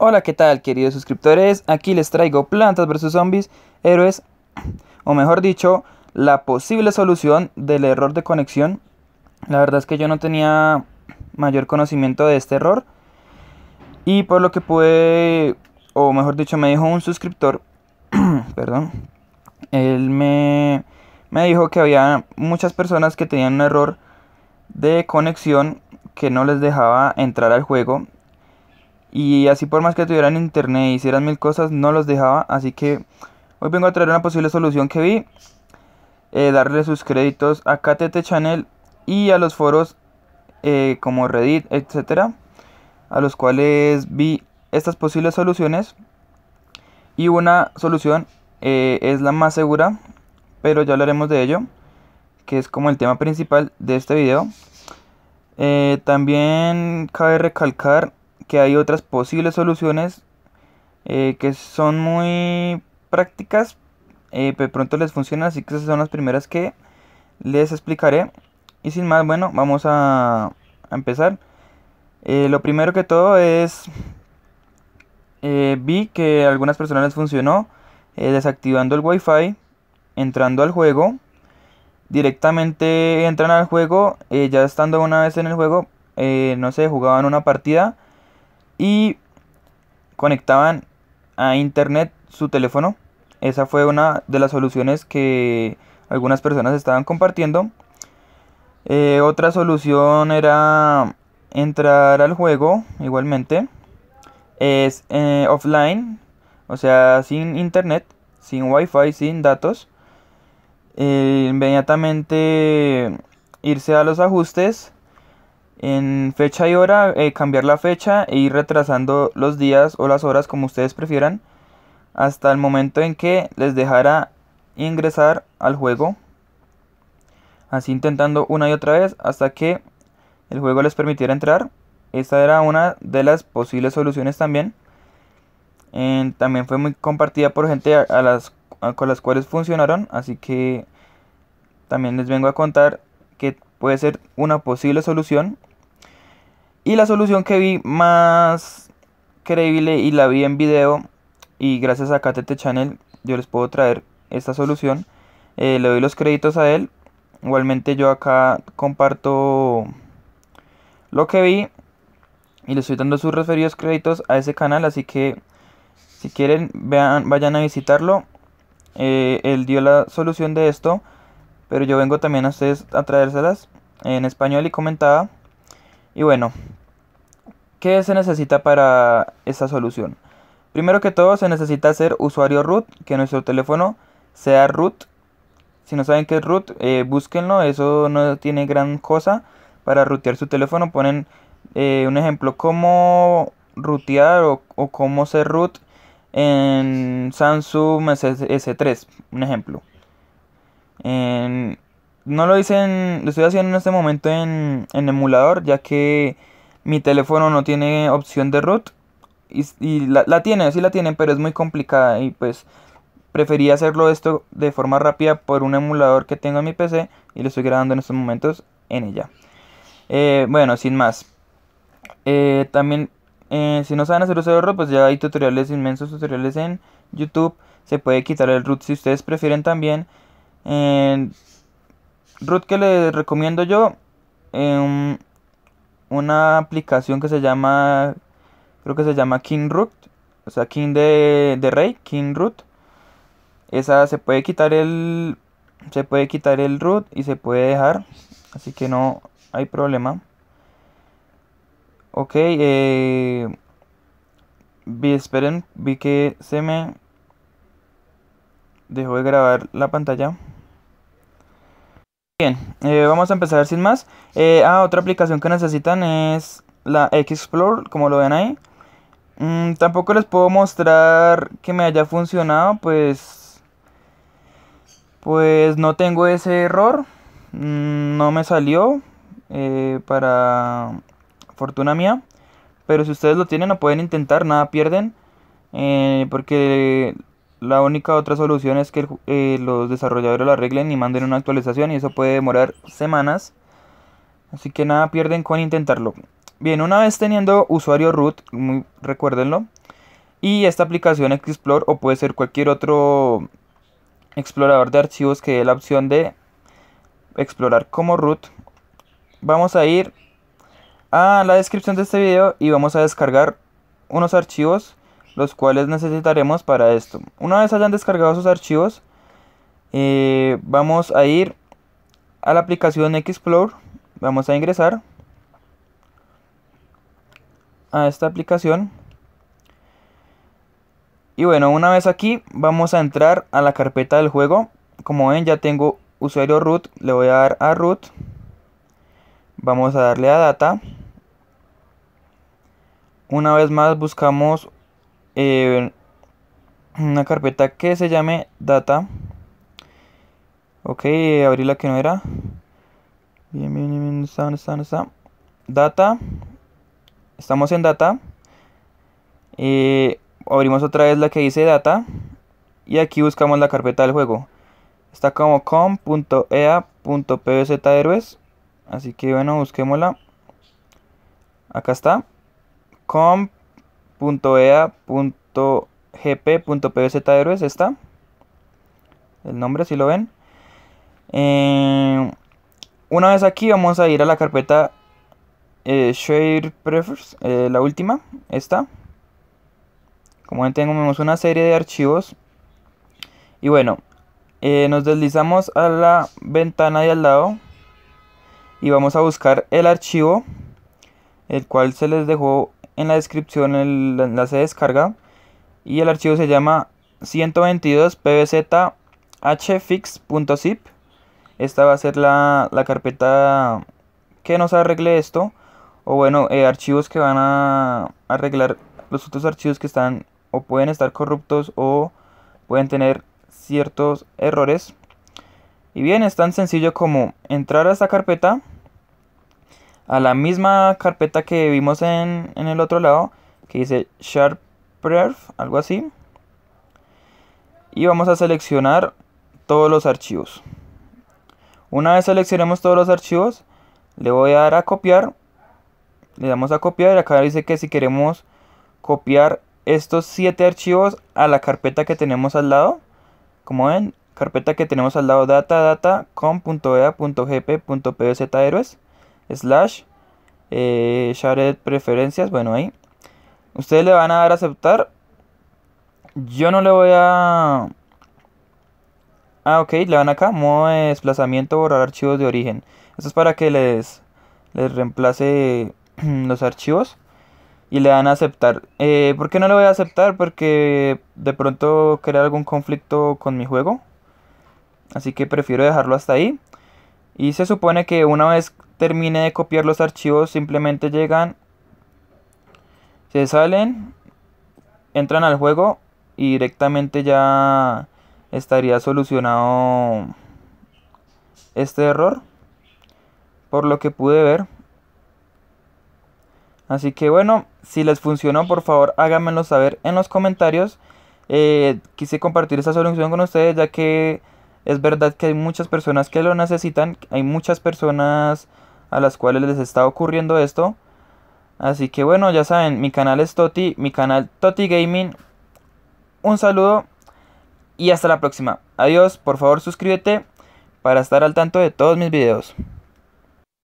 Hola, ¿qué tal, queridos suscriptores? Aquí les traigo Plantas vs Zombies, héroes, o mejor dicho, la posible solución del error de conexión. La verdad es que yo no tenía mayor conocimiento de este error. Y por lo que pude, o mejor dicho, me dijo un suscriptor, perdón, él me, me dijo que había muchas personas que tenían un error de conexión que no les dejaba entrar al juego y así por más que tuvieran internet y hicieran mil cosas, no los dejaba. Así que hoy vengo a traer una posible solución que vi. Eh, darle sus créditos a KTT Channel y a los foros eh, como Reddit, etcétera, a los cuales vi estas posibles soluciones. Y una solución eh, es la más segura, pero ya hablaremos de ello, que es como el tema principal de este video. también cabe recalcar que hay otras posibles soluciones eh, que son muy prácticas, eh, pero pronto les funciona, así que esas son las primeras que les explicaré. Y sin más, bueno, vamos a, empezar. Eh, lo primero que todo es, vi que a algunas personas les funcionó desactivando el wifi, entrando al juego. Directamente entran al juego, ya estando una vez en el juego, no sé, jugaban una partida y conectaban a internet su teléfono. Esa fue una de las soluciones que algunas personas estaban compartiendo. Eh, otra solución era entrar al juego igualmente. Es eh, offline, o sea, sin internet, sin wifi, sin datos. Eh, inmediatamente irse a los ajustes en fecha y hora eh, cambiar la fecha e ir retrasando los días o las horas como ustedes prefieran hasta el momento en que les dejara ingresar al juego así intentando una y otra vez hasta que el juego les permitiera entrar esta era una de las posibles soluciones también también fue muy compartida por gente a, las, con las cuales funcionaron así que también les vengo a contar que puede ser una posible solución y la solución que vi más creíble y la vi en video y gracias a KTT Channel yo les puedo traer esta solución. Eh, le doy los créditos a él. Igualmente yo acá comparto lo que vi y le estoy dando sus referidos créditos a ese canal. Así que si quieren vean, vayan a visitarlo. Eh, él dio la solución de esto. Pero yo vengo también a ustedes a traérselas en español y comentaba. Y bueno, ¿Qué se necesita para esa solución? Primero que todo se necesita ser usuario root, que nuestro teléfono sea root. Si no saben qué es root, eh, búsquenlo, eso no tiene gran cosa. Para rootear su teléfono ponen eh, un ejemplo cómo rootear o, cómo ser root en Samsung S 3 un ejemplo. no lo dicen lo estoy haciendo en este momento en emulador, ya que mi teléfono no tiene opción de root. Y, la, tiene, sí la tienen, pero es muy complicada. Y pues preferí hacerlo esto de forma rápida por un emulador que tengo en mi PC. Y lo estoy grabando en estos momentos en ella. Eh, bueno, sin más. Eh, también, eh, si no saben hacer uso de root, pues ya hay tutoriales, inmensos tutoriales en YouTube. Se puede quitar el root si ustedes prefieren también. root que les recomiendo yo. Em, una aplicación que se llama, creo que se llama King Root, o sea, King de, Rey, King Root. Esa se puede quitar el, se puede quitar el root y se puede dejar, así que no hay problema. Ok, eh, vi, esperen, vi que se me dejó de grabar la pantalla. Bien, eh, vamos a empezar sin más. Eh, ah, otra aplicación que necesitan es la Xplore, como lo ven ahí. Mm, tampoco les puedo mostrar que me haya funcionado, pues... Pues no tengo ese error. Mm, no me salió, eh, para fortuna mía. Pero si ustedes lo tienen, no pueden intentar, nada pierden. porque la única otra solución es que eh, los desarrolladores lo arreglen y manden una actualización y eso puede demorar semanas. Así que nada pierden con intentarlo. Bien, una vez teniendo usuario root, recuerdenlo recuérdenlo, y esta aplicación Explore o puede ser cualquier otro explorador de archivos que dé la opción de explorar como root, vamos a ir a la descripción de este video y vamos a descargar unos archivos los cuales necesitaremos para esto. Una vez hayan descargado sus archivos, eh, vamos a ir a la aplicación Xplore, vamos a ingresar a esta aplicación. Y bueno, una vez aquí, vamos a entrar a la carpeta del juego. Como ven, ya tengo usuario root, le voy a dar a root. Vamos a darle a data. Una vez más buscamos eh, una carpeta que se llame data ok abrí la que no era bien bien bien data estamos en data eh, abrimos otra vez la que dice data y aquí buscamos la carpeta del juego está como e héroes así que bueno busquémosla acá está com .ea.gp.pbzero es esta. El nombre, si lo ven. una vez aquí vamos a ir a la carpeta eh, Share la última, esta. Como ven tenemos una serie de archivos. Y bueno, nos deslizamos a la ventana de al lado. Y vamos a buscar el archivo. El cual se les dejó en la descripción el enlace de descarga y el archivo se llama 122 pbzhfix.zip esta va a ser la, carpeta que nos arregle esto o bueno eh, archivos que van a arreglar los otros archivos que están o pueden estar corruptos o pueden tener ciertos errores y bien es tan sencillo como entrar a esta carpeta a la misma carpeta que vimos en, el otro lado, que dice sharpref, algo así. Y vamos a seleccionar todos los archivos. Una vez seleccionemos todos los archivos, le voy a dar a copiar. Le damos a copiar y acá dice que si queremos copiar estos 7 archivos a la carpeta que tenemos al lado. Como ven, carpeta que tenemos al lado data data e slash eh, shared preferencias, bueno ahí. Ustedes le van a dar a aceptar. Yo no le voy a... Ah, ok, le van acá, modo de desplazamiento, borrar archivos de origen. Esto es para que les, les reemplace los archivos y le dan a aceptar. Eh, ¿Por qué no le voy a aceptar? Porque de pronto crea algún conflicto con mi juego. Así que prefiero dejarlo hasta ahí. Y se supone que una vez termine de copiar los archivos simplemente llegan, se salen, entran al juego y directamente ya estaría solucionado este error por lo que pude ver así que bueno si les funcionó por favor háganmelo saber en los comentarios eh, quise compartir esta solución con ustedes ya que es verdad que hay muchas personas que lo necesitan hay muchas personas a las cuales les está ocurriendo esto. Así que bueno, ya saben, mi canal es Toti, mi canal Toti Gaming. Un saludo y hasta la próxima. Adiós, por favor suscríbete para estar al tanto de todos mis videos.